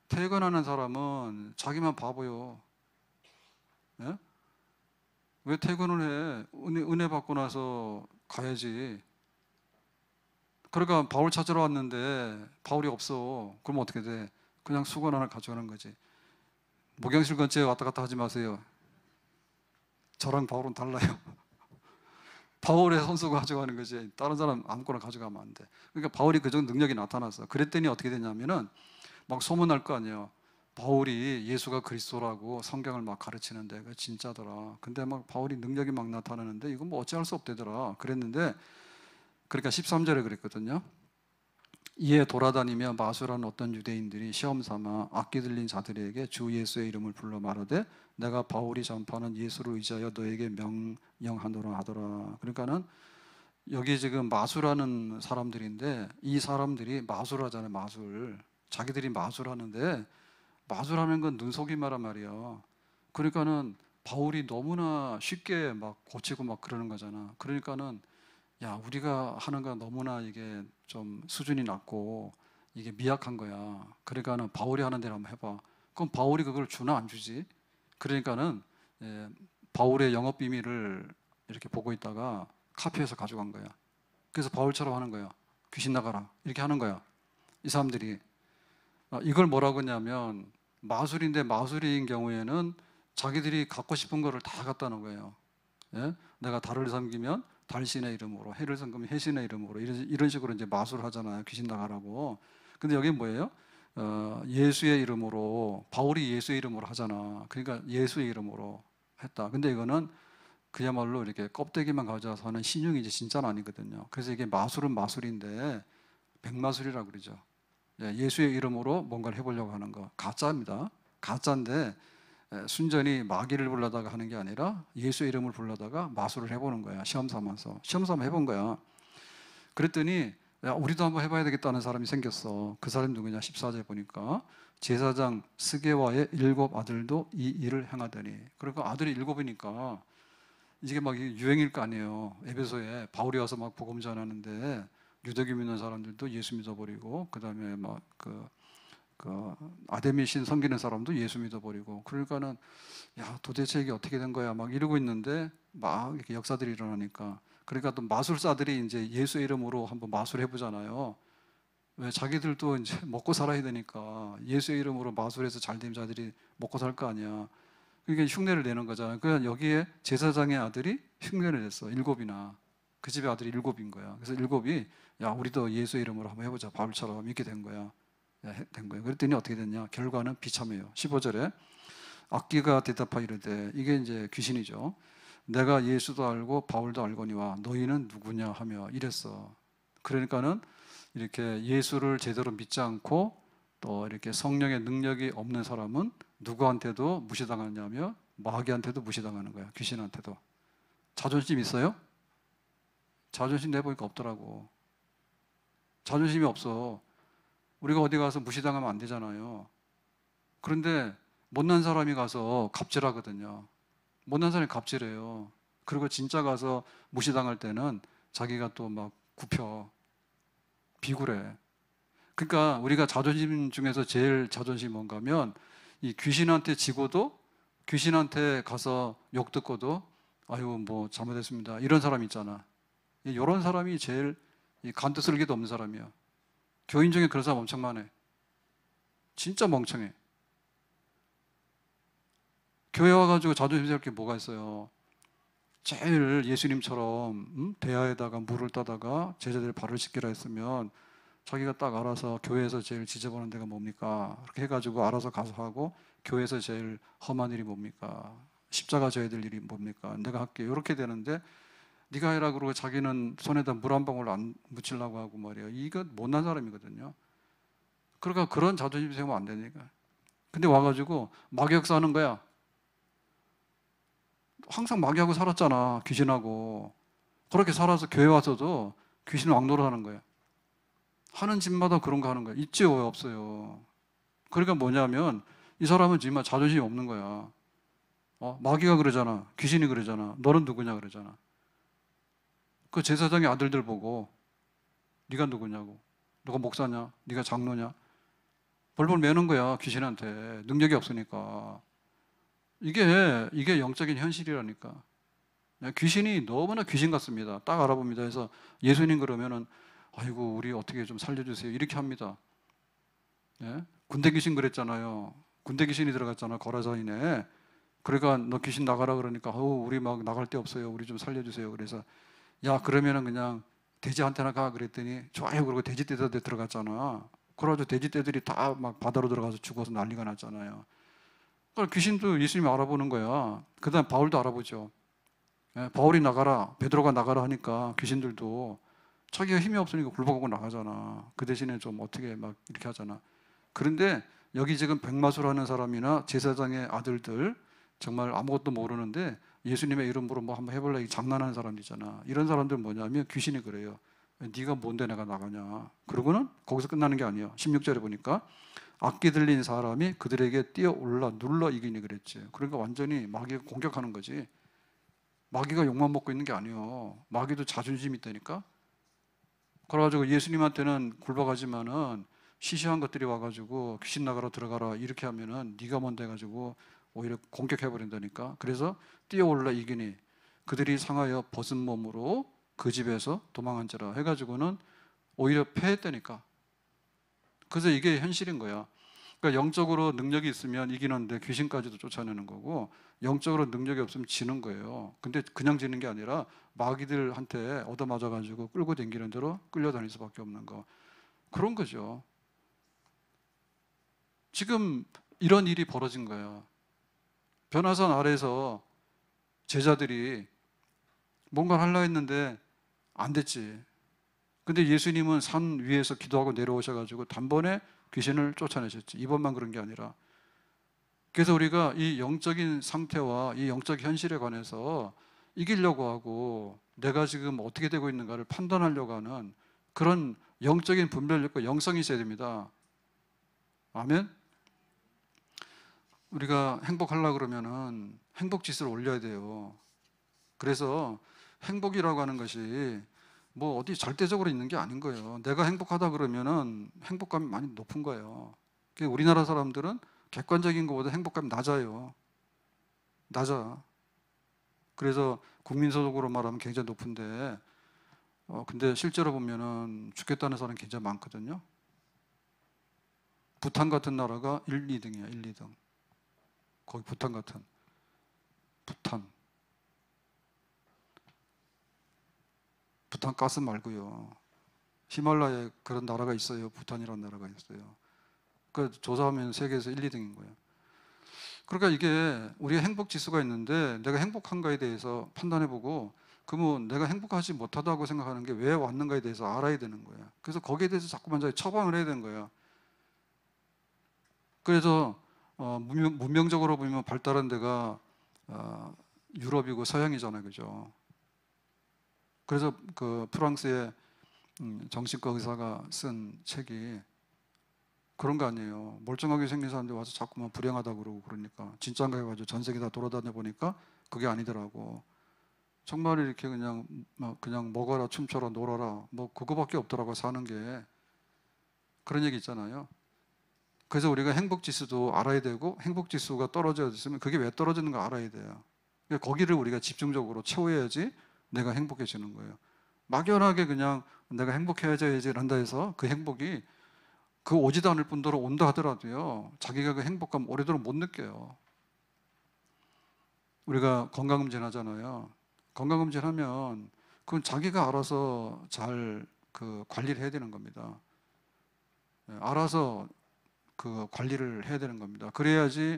퇴근하는 사람은 자기만 바보요. 예? 왜 퇴근을 해? 은혜, 은혜 받고 나서 가야지. 그러니까 바울 찾으러 왔는데 바울이 없어. 그럼 어떻게 돼? 그냥 수건 하나 가져가는 거지. 목양실 근처에 왔다 갔다 하지 마세요. 저랑 바울은 달라요. 바울의 선수가 가져가는 거지 다른 사람 아무거나 가져가면 안 돼. 그러니까 바울이 그 정도 능력이 나타났어. 그랬더니 어떻게 되냐면은 막 소문날 거 아니에요. 바울이 예수가 그리스도라고 성경을 막 가르치는데 그 진짜더라. 근데 막 바울이 능력이 막 나타나는데 이건 뭐 어찌할 수 없대더라. 그랬는데 그러니까 13절에 그랬거든요. 이에 돌아다니며 마술한 어떤 유대인들이 시험 삼아 악기 들린 자들에게 주 예수의 이름을 불러 말하되 내가 바울이 전파하는 예수를 의지하여 너에게 명령하노라 하더라. 그러니까는 여기 지금 마술하는 사람들인데 이 사람들이 마술하잖아요. 마술. 자기들이 마술하는데 마술하는 건 눈속임이란 말이야. 그러니까는 바울이 너무나 쉽게 막 고치고 막 그러는 거잖아. 그러니까는 야 우리가 하는 건 너무나 이게 좀 수준이 낮고 이게 미약한 거야. 그러니까는 바울이 하는 대로 한번 해봐. 그럼 바울이 그걸 주나 안 주지? 그러니까는 예, 바울의 영업 비밀을 이렇게 보고 있다가 카피해서 가져간 거야. 그래서 바울처럼 하는 거야. 귀신 나가라 이렇게 하는 거야. 이 사람들이 아, 이걸 뭐라고 하냐면 마술인데 마술인 경우에는 자기들이 갖고 싶은 거를 다 갖다는 거예요. 예? 내가 달을 섬기면 달신의 이름으로, 해를 섬기면 해신의 이름으로 이런, 이런 식으로 이제 마술을 하잖아요. 귀신 나가라고. 근데 여기 뭐예요? 어, 예수의 이름으로 바울이 예수의 이름으로 하잖아. 그러니까 예수의 이름으로 했다. 근데 이거는 그야말로 이렇게 껍데기만 가져와서는 신용이지 진짜는 아니거든요. 그래서 이게 마술은 마술인데 백마술이라고 그러죠. 예, 수의 이름으로 뭔가를 해보려고 하는 거 가짜입니다. 가짜인데 예, 순전히 마귀를 불러다가 하는 게 아니라 예수의 이름을 불러다가 마술을 해보는 거야. 시험 삼아서 시험 삼아 해본 거야. 그랬더니 야, 우리도 한번 해봐야 되겠다는 사람이 생겼어. 그 사람이 누구냐? 14절 보니까 제사장 스게와의 일곱 아들도 이 일을 행하더니. 그러니까 아들이 일곱이니까 이게 막 유행일 거 아니에요. 에베소에 바울이 와서 막 복음 전하는데 유대교 믿는 사람들도 예수 믿어버리고 그다음에 막그 그 아데미신 섬기는 사람도 예수 믿어버리고 그러니까는 야 도대체 이게 어떻게 된 거야 막 이러고 있는데 막 이렇게 역사들이 일어나니까 그러니까 또 마술사들이 이제 예수 이름으로 한번 마술해 보잖아요. 왜 자기들도 이제 (laughs) 먹고 살아야 되니까 예수의 이름으로 마술해서 잘 된 자들이 먹고 살 거 아니야. 그게 러니까 흉내를 내는 거잖아요. 그냥 그러니까 여기에 제사장의 아들이 흉내를 냈어. 일곱이나 그 집의 아들이 일곱인 거야. 그래서 일곱이 야 우리도 예수의 이름으로 한번 해보자. 바울처럼 이렇게 된 거야. 야, 된 거야. 그랬더니 어떻게 됐냐? 결과는 비참해요. 15절에 악기가 대답하이르되 이게 이제 귀신이죠. 내가 예수도 알고 바울도 알거니와 너희는 누구냐 하며 이랬어. 그러니까는 이렇게 예수를 제대로 믿지 않고 또 이렇게 성령의 능력이 없는 사람은 누구한테도 무시당하냐며 마귀한테도 무시당하는 거야. 귀신한테도. 자존심 있어요? 자존심 내보니까 없더라고. 자존심이 없어. 우리가 어디 가서 무시당하면 안 되잖아요. 그런데 못난 사람이 가서 갑질하거든요. 못난 사람이 갑질해요. 그리고 진짜 가서 무시당할 때는 자기가 또 막 굽혀. 비굴해. 그러니까 우리가 자존심 중에서 제일 자존심이 뭔가면 이 귀신한테 지고도 귀신한테 가서 욕 듣고도 아유 뭐 잘못했습니다 이런 사람 있잖아 이런 사람이 제일 간뜻을럽도 없는 사람이야 교인 중에 그런 사람 엄청 많아 진짜 멍청해 교회 와가지고 자존심 세울 게 뭐가 있어요? 제일 예수님처럼 음? 대야에다가 물을 따다가 제자들 발을 씻기라 했으면 자기가 딱 알아서 교회에서 제일 지저분한 데가 뭡니까? 이렇게 해가지고 알아서 가서 하고 교회에서 제일 험한 일이 뭡니까? 십자가 져야 될 일이 뭡니까? 내가 할게 이렇게 되는데 네가 해라 그러고 자기는 손에다 물 한 방울 안 묻히려고 하고 말이에 이거 못난 사람이거든요. 그러니까 그런 자존심 세우면 안 되니까. 근데 와가지고 막역사는 거야. 항상 마귀하고 살았잖아. 귀신하고. 그렇게 살아서 교회 와서도 귀신 왕노릇 하는 거예요. 하는 집마다 그런 거 하는 거예요. 있지요, 없어요. 그러니까 뭐냐면 이 사람은 정말 자존심이 없는 거야. 어? 마귀가 그러잖아. 귀신이 그러잖아. 너는 누구냐 그러잖아. 그 제사장의 아들들 보고 네가 누구냐고. 너가 목사냐? 네가 장로냐? 벌벌 매는 거야, 귀신한테. 능력이 없으니까. 이게 이게 영적인 현실이라니까. 귀신이 너무나 귀신 같습니다. 딱 알아봅니다. 그래서 예수님 그러면은 아이고 우리 어떻게 좀 살려주세요 이렇게 합니다. 예? 군대 귀신 그랬잖아요. 군대 귀신이 들어갔잖아 거라자인에. 그러니까 너 귀신 나가라 그러니까 어우 우리 막 나갈 데 없어요. 우리 좀 살려주세요. 그래서 야 그러면은 그냥 돼지한테나 가 그랬더니 좋아요 그러고 돼지 떼들한테 들어갔잖아. 그래가지고 돼지 떼들이 다 막 바다로 들어가서 죽어서 난리가 났잖아요. 귀신도 예수님 이 알아보는 거야. 그 다음 에 바울도 알아보죠. 예, 바울이 나가라, 베드로가 나가라 하니까 귀신들도 자기가 힘이 없으니까 굴복하고 나가잖아. 그 대신에 좀 어떻게 막 이렇게 하잖아. 그런데 여기 지금 백마술하는 사람이나 제사장의 아들들 정말 아무것도 모르는데 예수님의 이름으로 뭐 한번 해볼래 이 장난하는 사람이잖아. 이런 사람들 뭐냐면 귀신이 그래요. 네가 뭔데 내가 나가냐. 그러고는 거기서 끝나는 게 아니에요. 16절에 보니까 악기 들린 사람이 그들에게 뛰어올라 눌러 이기니 그랬지. 그러니까 완전히 마귀가 공격하는 거지. 마귀가 욕만 먹고 있는 게 아니에요. 마귀도 자존심 이 있다니까. 그래가지고 예수님한테는 굴박하지만은 시시한 것들이 와가지고 귀신 나가라 들어가라 이렇게 하면은 네가 먼저 해가지고 오히려 공격해 버린다니까. 그래서 뛰어올라 이기니 그들이 상하여 벗은 몸으로 그 집에서 도망한지라 해가지고는 오히려 패했다니까. 그래서 이게 현실인 거예요. 그러니까 영적으로 능력이 있으면 이기는데 귀신까지도 쫓아내는 거고 영적으로 능력이 없으면 지는 거예요. 근데 그냥 지는 게 아니라 마귀들한테 얻어맞아 가지고 끌고 당기는 대로 끌려다닐 수밖에 없는 거. 그런 거죠. 지금 이런 일이 벌어진 거예요. 변화선 아래에서 제자들이 뭔가 하려 했는데 안 됐지. 근데 예수님은 산 위에서 기도하고 내려오셔가지고 단번에 귀신을 쫓아내셨지. 이번만 그런 게 아니라. 그래서 우리가 이 영적인 상태와 이 영적 현실에 관해서 이기려고 하고 내가 지금 어떻게 되고 있는가를 판단하려고 하는 그런 영적인 분별력과 영성이 있어야 됩니다. 아멘? 우리가 행복하려고 그러면은 행복 지수를 올려야 돼요. 그래서 행복이라고 하는 것이 뭐 어디 절대적으로 있는 게 아닌 거예요. 내가 행복하다 그러면은 행복감이 많이 높은 거예요. 우리나라 사람들은 객관적인 것보다 행복감이 낮아요. 낮아. 그래서 국민소득으로 말하면 굉장히 높은데, 어, 근데 실제로 보면은 죽겠다는 사람 굉장히 많거든요. 부탄 같은 나라가 1, 2등이야, 1, 2등. 거기 부탄 같은. 부탄. 부탄 가스 말고요. 히말라야 그런 나라가 있어요. 부탄이라는 나라가 있어요. 그 조사하면 세계에서 1, 2등인 거예요. 그러니까 이게 우리의 행복 지수가 있는데 내가 행복한가에 대해서 판단해 보고 그러면 뭐 내가 행복하지 못하다고 생각하는 게 왜 왔는가에 대해서 알아야 되는 거예요. 그래서 거기에 대해서 자꾸만 자기 처방을 해야 되는 거예요. 그래서 어, 문명, 문명적으로 보면 발달한 데가 어, 유럽이고 서양이잖아요, 그죠? 그래서 그 프랑스의 음, 정신과 의사가 쓴 책이 그런 거 아니에요. 멀쩡하게 생긴 사람들 와서 자꾸만 불행하다 그러고 그러니까 진짠가 해가지고 전 세계 다 돌아다녀 보니까 그게 아니더라고. 정말 이렇게 그냥 그냥 먹어라 춤춰라 놀아라 뭐 그거밖에 없더라고 사는 게 그런 얘기 있잖아요. 그래서 우리가 행복 지수도 알아야 되고 행복 지수가 떨어져 있으면 그게 왜 떨어지는 거 알아야 돼요. 그러니까 거기를 우리가 집중적으로 채워야지 내가 행복해지는 거예요. 막연하게 그냥 내가 행복해야지 이런다 해서 그 행복이 그 오지도 않을 뿐더러 온다 하더라도요. 자기가 그 행복감 오래도록 못 느껴요. 우리가 건강검진 하잖아요. 건강검진 하면 그건 자기가 알아서 잘 그 관리를 해야 되는 겁니다. 예, 알아서 그 관리를 해야 되는 겁니다. 그래야지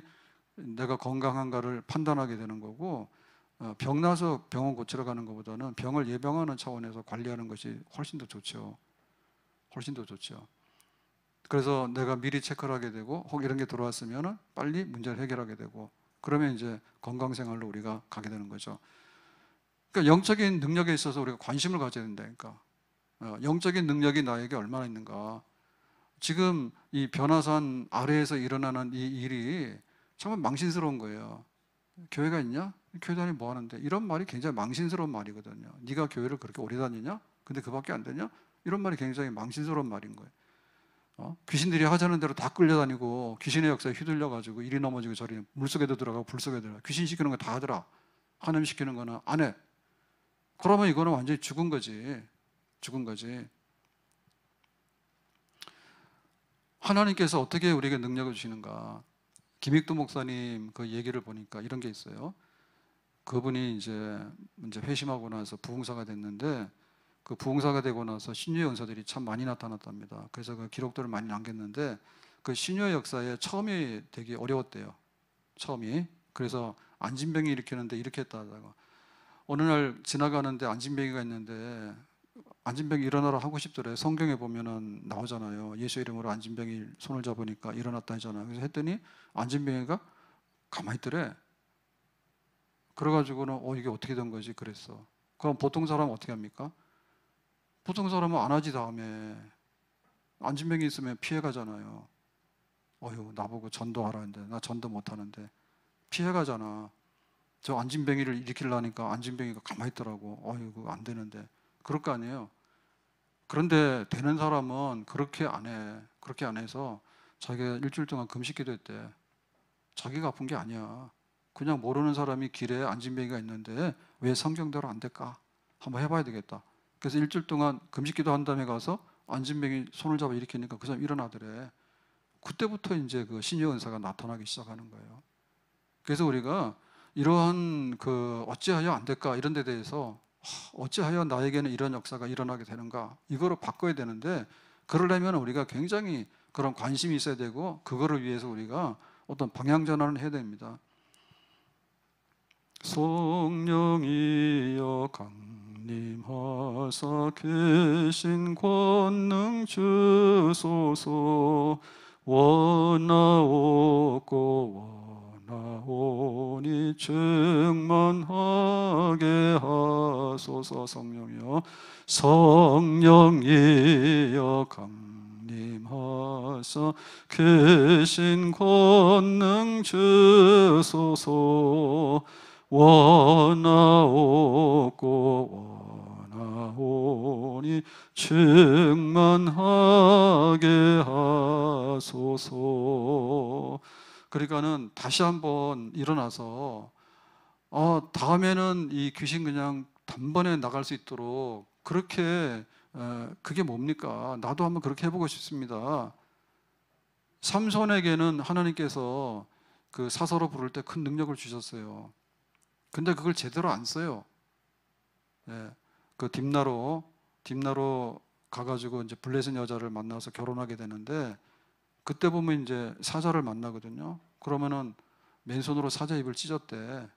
내가 건강한가를 판단하게 되는 거고 어, 병나서 병원 고치러 가는 것보다는 병을 예방하는 차원에서 관리하는 것이 훨씬 더 좋죠. 훨씬 더 좋죠. 그래서 내가 미리 체크를 하게 되고 혹 이런 게 들어왔으면 빨리 문제를 해결하게 되고 그러면 이제 건강 생활로 우리가 가게 되는 거죠. 그러니까 영적인 능력에 있어서 우리가 관심을 가져야 된다니까. 그러니까. 어, 영적인 능력이 나에게 얼마나 있는가. 지금 이 변화산 아래에서 일어나는 이 일이 정말 망신스러운 거예요. 교회가 있냐? 교회 다니 뭐 하는데 이런 말이 굉장히 망신스러운 말이거든요. 네가 교회를 그렇게 오래 다니냐? 근데 그밖에 안 되냐? 이런 말이 굉장히 망신스러운 말인 거예요. 어? 귀신들이 하자는 대로 다 끌려다니고 귀신의 역사에 휘둘려 가지고 이리 넘어지고 저리 물속에도 들어가고 불속에도 들어가 귀신 시키는 거 다 하더라. 하나님 시키는 거는 안 해. 그러면 이거는 완전히 죽은 거지. 죽은 거지. 하나님께서 어떻게 우리에게 능력을 주시는가? 김익도 목사님 그 얘기를 보니까 이런 게 있어요. 그분이 이제 이제 회심하고 나서 부흥사가 됐는데 그 부흥사가 되고 나서 신유의 은사들이 참 많이 나타났답니다. 그래서 그 기록들을 많이 남겼는데 그 신유의 역사에 처음이 되게 어려웠대요. 처음이. 그래서 안진병이 일으키는데 이렇게 했다가 어느 날 지나가는데 안진병이가 있는데 안진병이 일어나라 하고 싶더래. 성경에 보면은 나오잖아요. 예수 이름으로 안진병이 손을 잡으니까 일어났다 하잖아요. 그래서 했더니 안진병이가 가만히 있더래. 그래가지고는 어 이게 어떻게 된 거지 그랬어. 그럼 보통 사람은 어떻게 합니까? 보통 사람은 안 하지 다음에 안진병이 있으면 피해가잖아요. 어휴 나보고 전도하라는데 나 전도 못하는데 피해가잖아. 저 안진병이를 일으키려니까 안진병이가 가만히 있더라고. 어휴 그거 안 되는데 그럴 거 아니에요. 그런데 되는 사람은 그렇게 안 해. 그렇게 안 해서 자기가 일주일 동안 금식기도 했대. 자기가 아픈 게 아니야. 그냥 모르는 사람이 길에 안진뱅이가 있는데 왜 성경대로 안 될까? 한번 해봐야 되겠다. 그래서 일주일 동안 금식기도 한 다음에 가서 안진뱅이 손을 잡아 일으키니까 그 사람 일어나더래. 그때부터 이제 그신의 은사가 나타나기 시작하는 거예요. 그래서 우리가 이러한 그 어찌하여 안 될까 이런 데 대해서 어찌하여 나에게는 이런 역사가 일어나게 되는가 이거로 바꿔야 되는데 그러려면 우리가 굉장히 그런 관심이 있어야 되고 그거를 위해서 우리가 어떤 방향 전환을 해야 됩니다. 성령이여 강림하사 계신 권능 주소서 원하옵고 원하오니 충만하게 하소서 성령이여 성령이여 강림하사 계신 권능 주소서 원하오고 원하오니 충만하게 하소서. 그러니까는 다시 한번 일어나서 어, 다음에는 이 귀신 그냥 단번에 나갈 수 있도록 그렇게 에, 그게 뭡니까? 나도 한번 그렇게 해보고 싶습니다. 삼손에게는 하나님께서 그 사서로 부를 때 큰 능력을 주셨어요. 근데 그걸 제대로 안 써요. 예. 그 딥나로 딥나로 가가지고 이제 블레셋 여자를 만나서 결혼하게 되는데 그때 보면 이제 사자를 만나거든요. 그러면은 맨손으로 사자 입을 찢었대.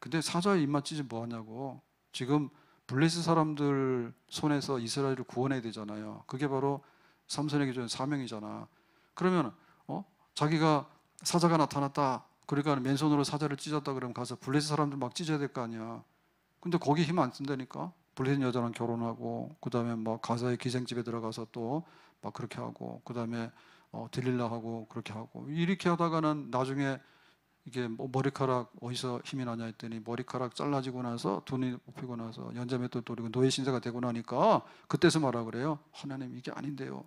근데 사자 입만 찢으면 뭐하냐고. 지금 블레셋 사람들 손에서 이스라엘을 구원해야 되잖아요. 그게 바로 삼손에게 준 사명이잖아. 그러면 어 자기가 사자가 나타났다. 그러니까 맨손으로 사자를 찢었다 그러면 가서 블레셋 사람들 막 찢어야 될 거 아니야. 근데 거기 힘 안 쓴다니까. 블레셋 여자랑 결혼하고 그다음에 막 뭐 가사의 기생집에 들어가서 또 막 그렇게 하고 그다음에 어, 들릴라하고 그렇게 하고 이렇게 하다가는 나중에 이게 뭐 머리카락 어디서 힘이 나냐 했더니 머리카락 잘라지고 나서 돈이 뽑히고 나서 연자맷도 돌리고 노예 신세가 되고 나니까 그때서 말하 그래요. 하나님 이게 아닌데요.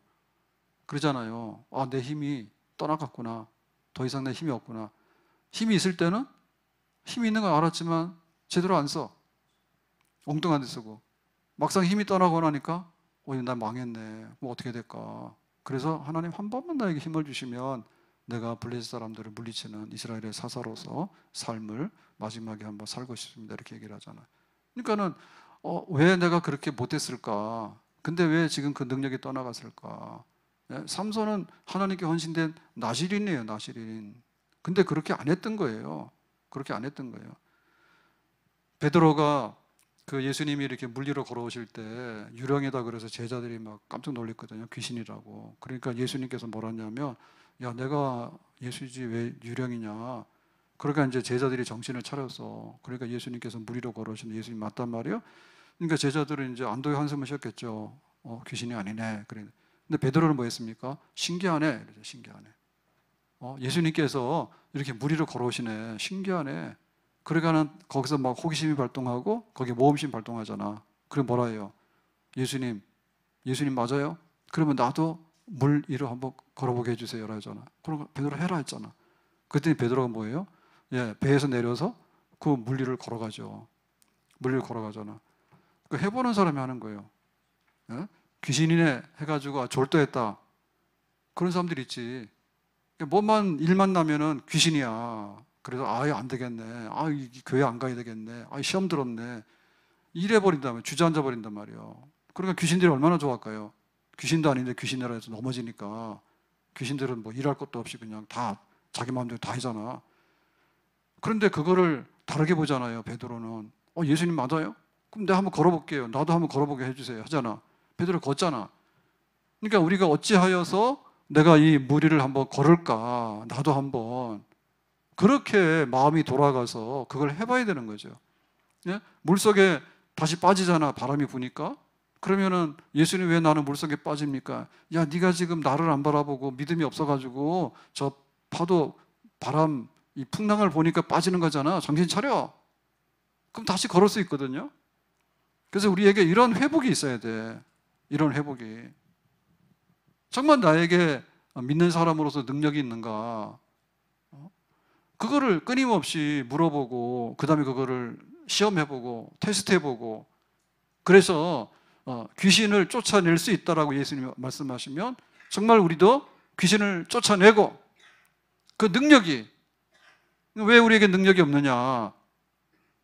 그러잖아요. 아 내 힘이 떠나갔구나. 더 이상 내 힘이 없구나. 힘이 있을 때는 힘이 있는 건 알았지만 제대로 안 써. 엉뚱한 데 쓰고. 막상 힘이 떠나고 나니까 오 어, 나 망했네. 뭐 어떻게 될까? 그래서 하나님 한 번만 나에게 힘을 주시면 내가 블레셋 사람들을 물리치는 이스라엘의 사사로서 삶을 마지막에 한번 살고 싶습니다. 이렇게 얘기를 하잖아요. 그러니까는 어, 왜 내가 그렇게 못했을까? 근데 왜 지금 그 능력이 떠나갔을까? 예? 삼손은 하나님께 헌신된 나시린이에요, 나시린. 근데 그렇게 안 했던 거예요. 그렇게 안 했던 거예요. 베드로가 그 예수님이 이렇게 물리러 걸어오실 때 유령이다 그래서 제자들이 막 깜짝 놀랐거든요. 귀신이라고. 그러니까 예수님께서 뭐라냐면 야 내가 예수지 왜 유령이냐. 그러니까 이제 제자들이 정신을 차려서 그러니까 예수님께서 물리러 걸어오신 예수님 맞단 말이요 그러니까 제자들은 이제 안도의 한숨을 쉬었겠죠. 어, 귀신이 아니네. 그래. 근데 베드로는 뭐 했습니까? 신기하네. 신기하네. 어, 예수님께서 이렇게 무리를 걸어오시네. 신기하네. 그러니는 거기서 막 호기심이 발동하고 거기 모험심 발동하잖아. 그럼 뭐라 해요? 예수님, 예수님 맞아요? 그러면 나도 물 위로 한번 걸어보게 해주세요. 라잖아. 그럼 베드로 해라 했잖아. 그랬더니 베드로가 뭐예요? 예, 배에서 내려서 그 물 위를 걸어가죠. 물 위를 걸어가잖아. 그 해보는 사람이 하는 거예요. 예? 귀신이네 해가지고 아, 졸도했다. 그런 사람들 있지. 뭐만 그러니까 일만 나면은 귀신이야. 그래서 아예 안 되겠네. 아, 이 교회 안 가야 되겠네. 아, 시험 들었네. 이래 버린다면 주저앉아 버린단 말이에요. 그러니까 귀신들이 얼마나 좋아까요 귀신도 아닌데 귀신이라해서 넘어지니까 귀신들은 뭐 일할 것도 없이 그냥 다 자기 마음대로 다 하잖아. 그런데 그거를 다르게 보잖아요. 베드로는 어 예수님 맞아요? 그럼 내가 한번 걸어볼게요. 나도 한번 걸어보게 해주세요. 하잖아. 베드로 걷잖아. 그러니까 우리가 어찌하여서 내가 이 무리를 한번 걸을까? 나도 한번. 그렇게 마음이 돌아가서 그걸 해봐야 되는 거죠. 예? 물 속에 다시 빠지잖아. 바람이 부니까. 그러면은 예수님 왜 나는 물 속에 빠집니까? 야, 네가 지금 나를 안 바라보고 믿음이 없어가지고 저 파도 바람 이 풍랑을 보니까 빠지는 거잖아. 정신 차려. 그럼 다시 걸을 수 있거든요. 그래서 우리에게 이런 회복이 있어야 돼. 이런 회복이. 정말 나에게 믿는 사람으로서 능력이 있는가? 어? 그거를 끊임없이 물어보고, 그 다음에 그거를 시험해보고, 테스트해보고, 그래서 어, 귀신을 쫓아낼 수 있다라고 예수님이 말씀하시면 정말 우리도 귀신을 쫓아내고 그 능력이 왜 우리에게 능력이 없느냐?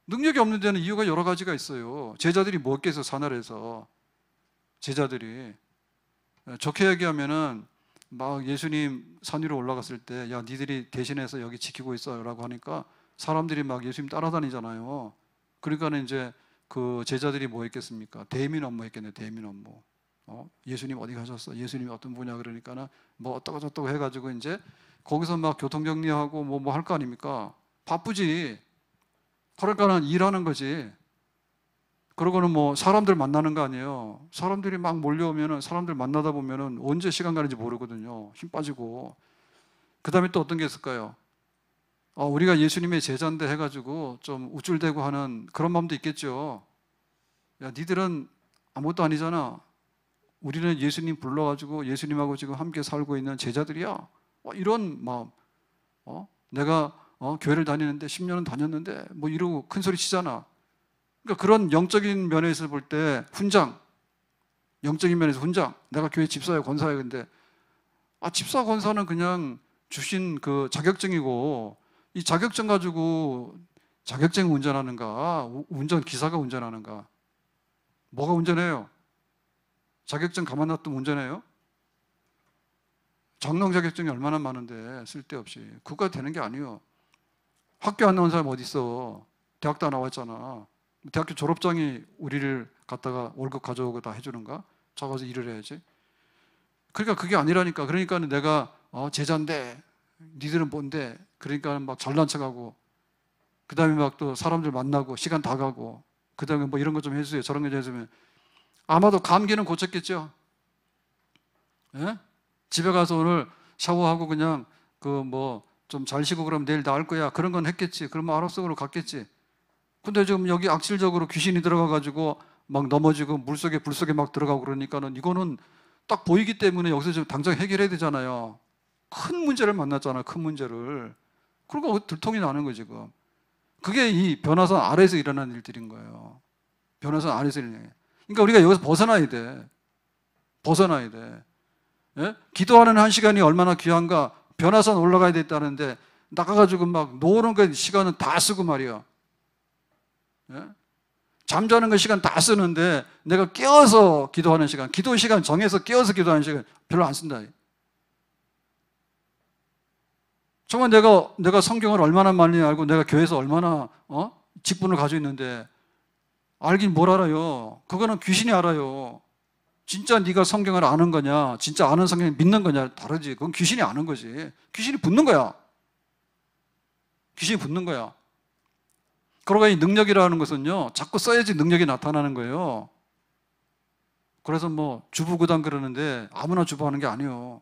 능력이 없는 데는 이유가 여러 가지가 있어요. 제자들이 무엇께서 사나에서 제자들이 어, 좋게 얘기하면은 막 예수님 산 위로 올라갔을 때, 야, 니들이 대신해서 여기 지키고 있어. 라고 하니까 사람들이 막 예수님 따라다니잖아요. 그러니까는 이제 그 제자들이 뭐 했겠습니까? 대민 업무 했겠네, 대민 업무. 어? 예수님 어디 가셨어? 예수님이 어떤 분이야? 그러니까는 뭐 어떠고저떠고 해가지고 이제 거기서 막 교통정리하고 뭐 뭐 할 거 아닙니까? 바쁘지. 그러니까는 일하는 거지. 그러고는 뭐 사람들 만나는 거 아니에요. 사람들이 막 몰려오면은 사람들 만나다 보면은 언제 시간 가는지 모르거든요. 힘 빠지고. 그 다음에 또 어떤 게 있을까요? 아, 우리가 예수님의 제자인데 해가지고 좀 우쭐대고 하는 그런 마음도 있겠죠. 야, 니들은 아무것도 아니잖아. 우리는 예수님 불러가지고 예수님하고 지금 함께 살고 있는 제자들이야. 어, 이런 마음. 어? 내가 어, 교회를 다니는데 10년은 다녔는데 뭐 이러고 큰 소리 치잖아. 그러니까 그런 영적인 면에서 볼 때 훈장, 영적인 면에서 훈장. 내가 교회 집사야, 권사야. 근데 아 집사 권사는 그냥 주신 그 자격증이고 이 자격증 가지고 자격증 운전하는가, 운전 기사가 운전하는가, 뭐가 운전해요? 자격증 가만 놔두면 운전해요? 장롱 자격증이 얼마나 많은데 쓸데없이 그거 되는 게 아니요. 학교 안 나온 사람 어디 있어? 대학도 안 나왔잖아. 대학교 졸업장이 우리를 갖다가 월급 가져오고 다 해주는가? 작아서 일을 해야지. 그러니까 그게 아니라니까. 그러니까 내가 어, 제자인데 니들은 뭔데? 그러니까 막 잘난 척하고 그 다음에 막 또 사람들 만나고 시간 다 가고 그 다음에 뭐 이런 거 좀 해주세요. 저런 거 좀 해주면 아마도 감기는 고쳤겠죠. 예? 집에 가서 오늘 샤워하고 그냥 그 뭐 좀 잘 쉬고 그럼 내일 나을 거야. 그런 건 했겠지. 그러면 알아서 그로 갔겠지. 근데 지금 여기 악질적으로 귀신이 들어가가지고 막 넘어지고 물 속에 불 속에 막 들어가고 그러니까는 이거는 딱 보이기 때문에 여기서 지금 당장 해결해야 되잖아요. 큰 문제를 만났잖아요. 큰 문제를. 그러니까 들통이 나는 거예 지금. 그게 이 변화선 아래에서 일어난 일들인 거예요. 변화선 아래에서 일어난 거 그러니까 우리가 여기서 벗어나야 돼. 벗어나야 돼. 예? 기도하는 한 시간이 얼마나 귀한가. 변화선 올라가야 됐다는데 나가가지고 막 노는 그 시간은 다 쓰고 말이야. 예? 잠자는 거 시간 다 쓰는데 내가 깨어서 기도하는 시간, 기도 시간 정해서 깨어서 기도하는 시간 별로 안 쓴다. 정말 내가 내가 성경을 얼마나 많이 알고 내가 교회에서 얼마나 어? 직분을 가지고 있는데 알긴 뭘 알아요? 그거는 귀신이 알아요. 진짜 네가 성경을 아는 거냐, 진짜 아는 성경을 믿는 거냐 다르지. 그건 귀신이 아는 거지. 귀신이 붙는 거야. 귀신이 붙는 거야. 그러니까 이 능력이라는 것은요, 자꾸 써야지 능력이 나타나는 거예요. 그래서 뭐 주부구단 그러는데 아무나 주부하는 게 아니에요.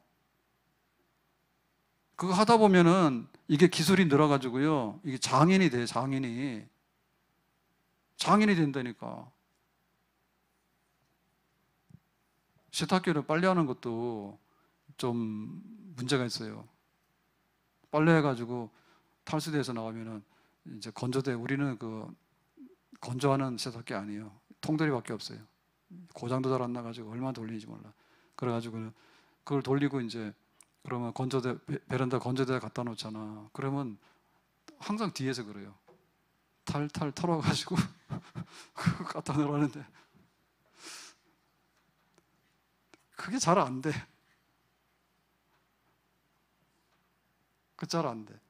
그거 하다 보면은 이게 기술이 늘어가지고요, 이게 장인이 돼, 장인이. 장인이 된다니까. 세탁기를 빨리 하는 것도 좀 문제가 있어요. 빨래 해가지고 탈수돼서 대 나가면은 이제 건조대 우리는 그 건조하는 세탁기 아니에요. 통돌이밖에 없어요. 고장도 잘 안 나가지고 얼마 돌리는지 몰라. 그래가지고 그걸 돌리고 이제 그러면 건조대 베란다 건조대에 갖다 놓잖아. 그러면 항상 뒤에서 그래요. 탈탈 털어가지고 (laughs) 갖다 놓으라는데 그게 잘 안 돼. 그 잘 안 돼.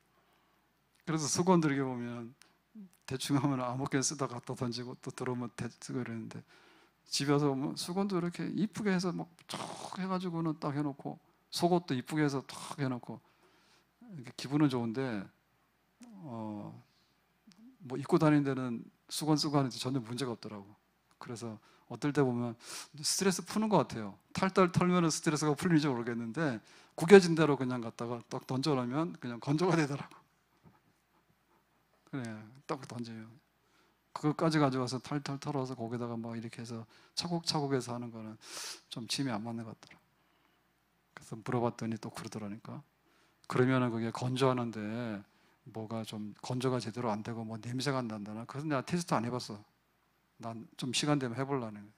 그래서 수건들게 보면 대충 하면 아무렇게 쓰다 갖다 던지고 또 들어오면 대충그 이러는데 집에 서 보면 수건도 이렇게 이쁘게 해서 막쭉 해가지고는 딱 해놓고 속옷도 이쁘게 해서 탁 해놓고 이렇게 기분은 좋은데 어, 뭐 입고 다니는 데는 수건 쓰고 하는데 전혀 문제가 없더라고 그래서 어떨 때 보면 스트레스 푸는 것 같아요 탈탈 털면 스트레스가 풀리는지 모르겠는데 구겨진 대로 그냥 갖다가 딱 던져놓으면 그냥 건조가 되더라고 그래 네, 딱 던져요. 그것까지 가져와서 탈탈 털어서 거기다가 막 이렇게 해서 차곡차곡해서 하는 거는 좀 침이 안 맞는 것 같더라. 그래서 물어봤더니 또 그러더라니까. 그러면은 그게 건조하는데 뭐가 좀 건조가 제대로 안 되고 뭐 냄새가 난다나. 그래서 내가 테스트 안 해봤어. 난 좀 시간 되면 해볼라는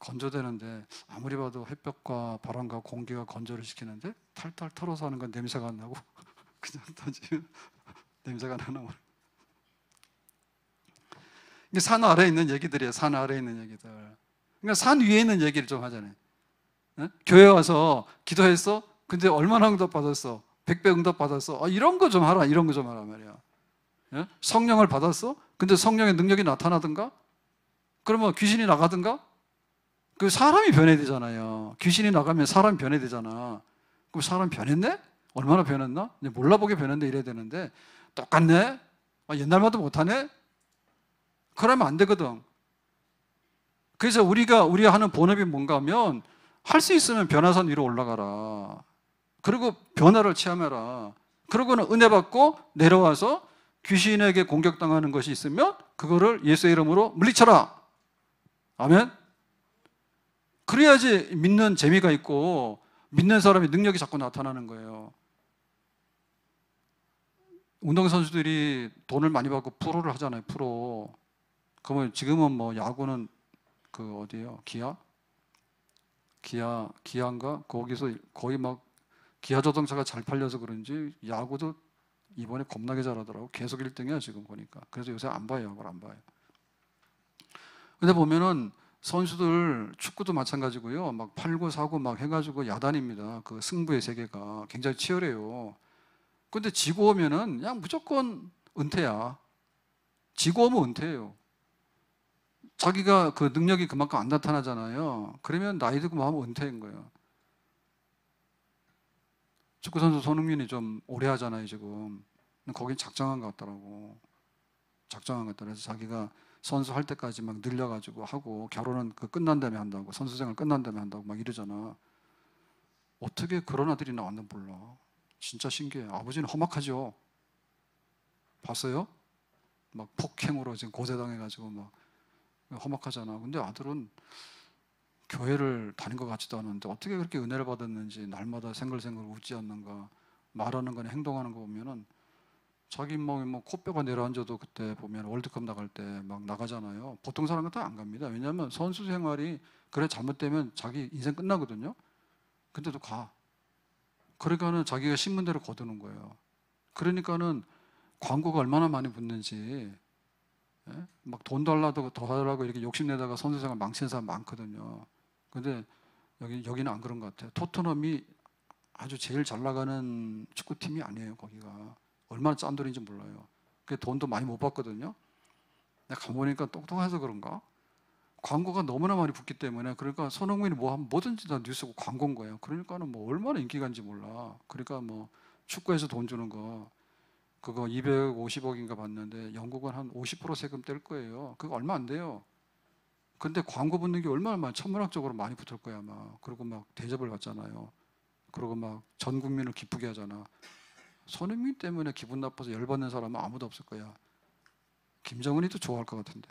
건조되는데 아무리 봐도 햇볕과 바람과 공기가 건조를 시키는데 탈탈 털어서 하는 건 냄새가 안 나고 (laughs) 그냥 던지면 (laughs) 냄새가 나나 모르 산 아래에 있는 얘기들이에요. 산 아래에 있는 얘기들. 그러니까 산 위에 있는 얘기를 좀 하잖아요. 네? 교회 와서 기도했어? 근데 얼마나 응답 받았어? 1 0 0배 응답 받았어? 아, 이런 거 좀 하라. 이런 거 좀 하라 말이야. 네? 성령을 받았어? 근데 성령의 능력이 나타나든가? 그러면 귀신이 나가든가? 그 사람이 변해 되잖아요. 귀신이 나가면 사람 변해 되잖아. 그럼 사람 변했네? 얼마나 변했나? 몰라보게 변했는데 이래야 되는데 똑같네? 아, 옛날마다 못하네? 그러면 안 되거든. 그래서 우리가 우리 하는 본업이 뭔가 하면 할 수 있으면 변화선 위로 올라가라. 그리고 변화를 체험해라. 그러고는 은혜 받고 내려와서 귀신에게 공격당하는 것이 있으면 그거를 예수의 이름으로 물리쳐라. 아멘. 그래야지 믿는 재미가 있고 믿는 사람의 능력이 자꾸 나타나는 거예요. 운동선수들이 돈을 많이 받고 프로를 하잖아요, 프로. 그러면 지금은 뭐 야구는 그 어디예요? 기아? 기아, 기아인가? 거기서 거의 막 기아 자동차가 잘 팔려서 그런지 야구도 이번에 겁나게 잘하더라고. 계속 1등이야, 지금 보니까. 그래서 요새 안 봐요, 야구를 안 봐요. 근데 보면은 선수들 축구도 마찬가지고요. 막 팔고 사고 막 해가지고 야단입니다. 그 승부의 세계가 굉장히 치열해요. 근데 지고 오면은 그냥 무조건 은퇴야. 지고 오면 은퇴예요. 자기가 그 능력이 그만큼 안 나타나잖아요. 그러면 나이 들고 마음 은퇴인 거예요. 축구 선수 손흥민이 좀 오래 하잖아요, 지금. 거긴 작정한 것 같더라고. 작정한 것 같더라고. 그래서 자기가 선수 할 때까지 막 늘려가지고 하고 결혼은 그 끝난 다음에 한다고 선수 생활 끝난 다음에 한다고 막 이러잖아. 어떻게 그런 아들이 나왔나 몰라. 진짜 신기해. 아버지는 험악하죠. 봤어요? 막 폭행으로 지금 고세당해가지고 막 험악하잖아. 근데 아들은 교회를 다닌 것 같지도 않은데 어떻게 그렇게 은혜를 받았는지 날마다 생글생글 웃지 않는가 말하는 거나 행동하는 거 보면은 자기 몸 뭐, 뭐 코뼈가 내려앉아도 그때 보면 월드컵 나갈 때 막 나가잖아요. 보통 사람은 다안 갑니다. 왜냐하면 선수 생활이 그래 잘못되면 자기 인생 끝나거든요. 근데도 가. 그러니까는 자기가 신문대로 거두는 거예요. 그러니까는 광고가 얼마나 많이 붙는지 막돈 달라고 더 달라고 이렇게 욕심내다가 선수생활 망친 사람 많거든요. 근데 여기 여기는 안 그런 것 같아요. 토트넘이 아주 제일 잘 나가는 축구팀이 아니에요. 거기가 얼마나 짠돌인지 몰라요. 그 돈도 많이 못 받거든요. 내가 가보니까 똑똑해서 그런가? 광고가 너무나 많이 붙기 때문에 그러니까 손흥민이 뭐 하면 뭐든지 다 뉴스고 광고인 거예요. 그러니까는 뭐 얼마나 인기가인지 몰라. 그러니까 뭐 축구에서 돈 주는 거 그거 250억인가 봤는데 영국은 한 50% 세금 뗄 거예요. 그거 얼마 안 돼요. 근데 광고 붙는 게 얼마나 많, 천문학적으로 많이 붙을 거야, 아마. 그리고 막 대접을 받잖아요. 그리고 막 전 국민을 기쁘게 하잖아. 손흥민 때문에 기분 나빠서 열받는 사람은 아무도 없을 거야. 김정은이도 좋아할 것 같은데.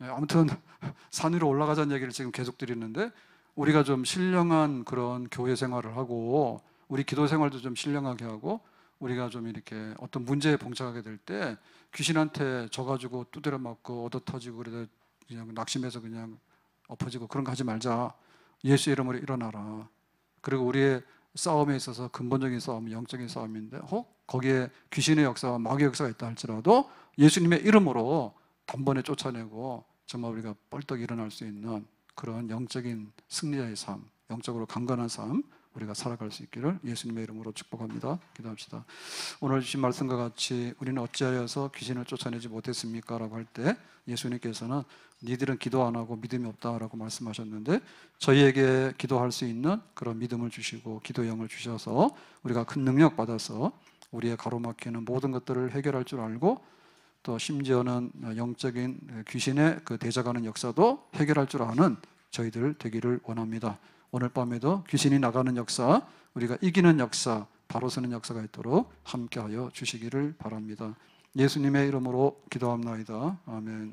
예, 아무튼 (laughs) 산 위로 올라가자는 얘기를 지금 계속 드리는데 우리가 좀 신령한 그런 교회 생활을 하고 우리 기도 생활도 좀 신령하게 하고 우리가 좀 이렇게 어떤 문제에 봉착하게 될 때 귀신한테 져가지고 두드려 맞고 얻어 터지고 그래도 그냥 낙심해서 그냥 엎어지고 그런 거 하지 말자. 예수 이름으로 일어나라. 그리고 우리의 싸움에 있어서 근본적인 싸움, 영적인 싸움인데 혹 거기에 귀신의 역사와 마귀의 역사가 있다 할지라도 예수님의 이름으로 단번에 쫓아내고 정말 우리가 뻘떡 일어날 수 있는 그런 영적인 승리자의 삶, 영적으로 강건한 삶 우리가 살아갈 수 있기를 예수님의 이름으로 축복합니다. 기도합시다. 오늘 주신 말씀과 같이 우리는 어찌하여서 귀신을 쫓아내지 못했습니까? 라고 할 때 예수님께서는 니들은 기도 안 하고 믿음이 없다라고 말씀하셨는데 저희에게 기도할 수 있는 그런 믿음을 주시고 기도 영을 주셔서 우리가 큰 능력 받아서 우리의 가로막히는 모든 것들을 해결할 줄 알고 또 심지어는 영적인 귀신의 그 대적하는 역사도 해결할 줄 아는 저희들 되기를 원합니다. 오늘 밤에도 귀신이 나가는 역사, 우리가 이기는 역사, 바로 서는 역사가 있도록 함께하여 주시기를 바랍니다. 예수님의 이름으로 기도합나이다. 아멘.